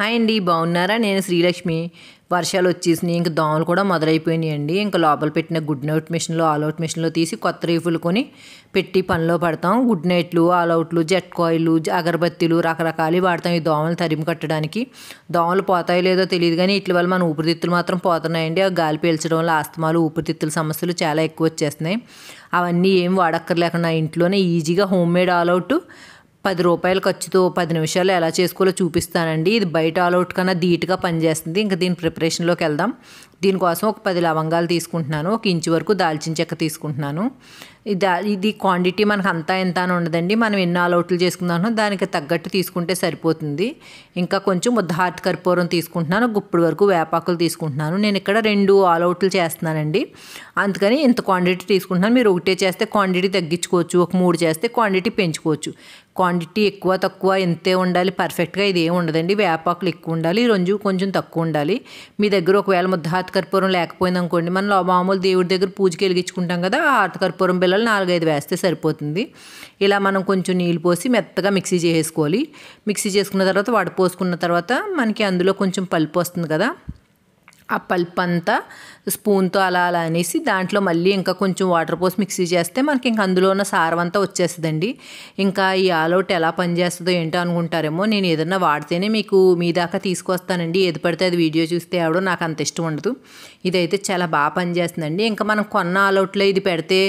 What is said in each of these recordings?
hi అండి బాగున్నారా నేను శ్రీలక్ష్మి వర్షాలు వచ్చేసినాయి ఇంకా దోమలు కూడా మొదలైపోయినాయి అండి ఇంకా లోపల పెట్టిన గుడ్ నైట్ ఆల్ అవుట్ మిషన్లో తీసి కొత్త రీఫులు కొని పెట్టి పనిలో పడతాం గుడ్ నైట్లు అవుట్లు జెట్ కాయిలు అగరబత్తీలు రకరకాలు వాడతాం ఈ దోమలు తరిమి కట్టడానికి దోమలు పోతాయో లేదో తెలియదు కానీ ఇట్ల వల్ల మన ఊపిరితిత్తులు మాత్రం పోతున్నాయండి ఆ గాలి పీల్చడం వల్ల ఆస్తమాలు ఊపిరితిత్తుల సమస్యలు చాలా ఎక్కువ వచ్చేస్తున్నాయి అవన్నీ ఏం వాడక్కర్లేక నా ఇంట్లోనే ఈజీగా హోమ్ మేడ్ అవుట్ పది రూపాయల ఖర్చుతో పది నిమిషాలు ఎలా చేసుకోవాలో చూపిస్తానండి ఇది బయట ఆల్అవుట్ కన్నా ధీటుగా పనిచేస్తుంది ఇంకా దీని ప్రిపరేషన్లోకి వెళ్దాం దీనికోసం ఒక పది లవంగాలు తీసుకుంటున్నాను ఒక ఇంచు వరకు దాల్చిన చెక్క తీసుకుంటున్నాను ఇది ఇది క్వాంటిటీ మనకు అంతా ఎంత అని ఉండదండి మనం ఎన్ని ఆల్అవుట్లు చేసుకుందాం దానికి తగ్గట్టు తీసుకుంటే సరిపోతుంది ఇంకా కొంచెం ముద్దార్తి కర్పూరం తీసుకుంటున్నాను గుప్పుడు వరకు వేపాకులు తీసుకుంటున్నాను నేను ఇక్కడ రెండు ఆల్అవుట్లు చేస్తున్నానండి అందుకని ఇంత క్వాంటిటీ తీసుకుంటున్నాను మీరు ఒకటే చేస్తే క్వాంటిటీ తగ్గించుకోవచ్చు ఒక మూడు చేస్తే క్వాంటిటీ పెంచుకోవచ్చు క్వాంటిటీ ఎక్కువ తక్కువ ఎంతే ఉండాలి పర్ఫెక్ట్గా ఇది ఏమి ఉండదండి వేపాకులు ఎక్కువ ఉండాలి రంజు కొంచెం తక్కువ ఉండాలి మీ దగ్గర ఒకవేళ ముద్దాత కర్పూరం లేకపోయింది అనుకోండి మనం మామూలు దేవుడి దగ్గర పూజకి వెలిగించుకుంటాం కదా ఆ హాత కర్పూరం పిల్లలు నాలుగైదు వేస్తే సరిపోతుంది ఇలా మనం కొంచెం నీళ్ళు పోసి మెత్తగా మిక్సీ చేసుకోవాలి మిక్సీ చేసుకున్న తర్వాత వడపోసుకున్న తర్వాత మనకి అందులో కొంచెం పలుపు వస్తుంది కదా ఆ పల్ప్ అంతా స్పూన్తో అలా అలా అనేసి దాంట్లో మళ్ళీ ఇంకా కొంచెం వాటర్ పోసి మిక్సీ చేస్తే మనకి ఇంకా అందులో ఉన్న సారం అంతా వచ్చేస్తుందండి ఇంకా ఈ ఆల్అవుట్ ఎలా పనిచేస్తుందో ఏంటో అనుకుంటారేమో నేను ఏదన్నా వాడితేనే మీకు మీ దాకా తీసుకొస్తానండి ఏది పడితే అది వీడియో చూస్తే ఆవిడ నాకు అంత ఇష్టం ఉండదు ఇదైతే చాలా బాగా పనిచేస్తుందండి ఇంకా మనం కొన్న అవుట్లో ఇది పెడితే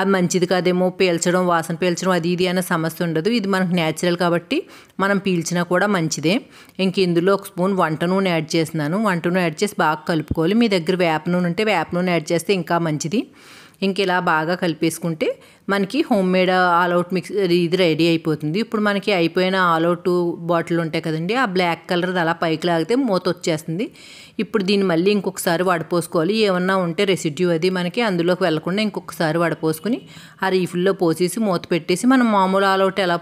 అది మంచిది కాదేమో పీల్చడం వాసన పీల్చడం అది ఇది అనే సమస్య ఉండదు ఇది మనకు న్యాచురల్ కాబట్టి మనం పీల్చినా కూడా మంచిదే ఇంక ఇందులో ఒక స్పూన్ వంట నూనె యాడ్ చేస్తున్నాను వంట నూనె యాడ్ చేసి బాగా కలుపుకోవాలి మీ దగ్గర వేప నూనె ఉంటే వేప నూనె యాడ్ చేస్తే ఇంకా మంచిది ఇంక ఇలా బాగా కలిపేసుకుంటే మనకి హోమ్ మేడ్ ఆల్అవుట్ మిక్స్ ఇది రెడీ అయిపోతుంది ఇప్పుడు మనకి అయిపోయిన ఆల్అవుట్ బాటిల్ ఉంటాయి కదండి ఆ బ్లాక్ కలర్ అలా పైకి లాగితే మూత వచ్చేస్తుంది ఇప్పుడు దీన్ని మళ్ళీ ఇంకొకసారి వడపోసుకోవాలి ఏమన్నా ఉంటే రెసిడ్యూ అది మనకి అందులోకి వెళ్లకుండా ఇంకొకసారి వడపోసుకుని ఆ రీఫిల్లో పోసేసి మూత పెట్టేసి మనం మామూలు ఆల్అవుట్ ఎలా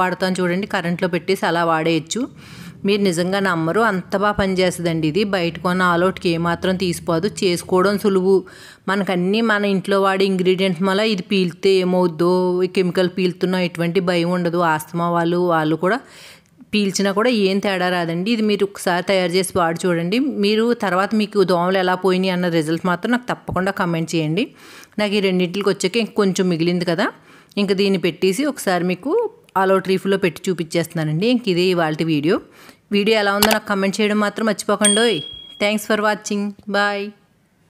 వాడతాం చూడండి కరెంట్లో పెట్టేసి అలా వాడేయచ్చు మీరు నిజంగా నమ్మరు అంత బాగా పనిచేస్తుందండి ఇది బయట కొన్న ఆలోట్కి ఏమాత్రం తీసిపోదు చేసుకోవడం సులువు మనకన్నీ మన ఇంట్లో వాడే ఇంగ్రీడియంట్స్ మళ్ళీ ఇది పీల్తే ఏమవుద్దో కెమికల్ పీల్తున్నా ఎటువంటి భయం ఉండదు ఆస్తమా వాళ్ళు వాళ్ళు కూడా పీల్చినా కూడా ఏం తేడా రాదండి ఇది మీరు ఒకసారి తయారు చేసి వాడి చూడండి మీరు తర్వాత మీకు దోమలు ఎలా పోయినాయి అన్న రిజల్ట్ మాత్రం నాకు తప్పకుండా కమెంట్ చేయండి నాకు ఈ రెండింటికి వచ్చాక ఇంకొంచెం మిగిలింది కదా ఇంకా దీన్ని పెట్టేసి ఒకసారి మీకు ఆల్ అవుట్ రీఫ్లో పెట్టి చూపించేస్తున్నానండి ఇంక ఇది ఇవాళ వీడియో వీడియో ఎలా ఉందో నాకు కమెంట్ చేయడం మాత్రం మర్చిపోకండి థ్యాంక్స్ ఫర్ వాచింగ్ బాయ్